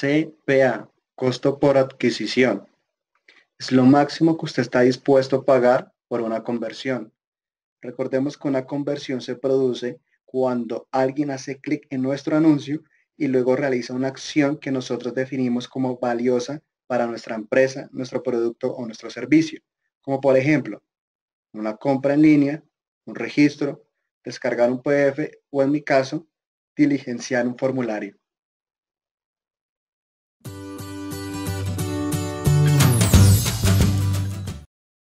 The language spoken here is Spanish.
CPA, costo por adquisición. Es lo máximo que usted está dispuesto a pagar por una conversión. Recordemos que una conversión se produce cuando alguien hace clic en nuestro anuncio y luego realiza una acción que nosotros definimos como valiosa para nuestra empresa, nuestro producto o nuestro servicio. Como por ejemplo, una compra en línea, un registro, descargar un PDF o en mi caso, diligenciar un formulario.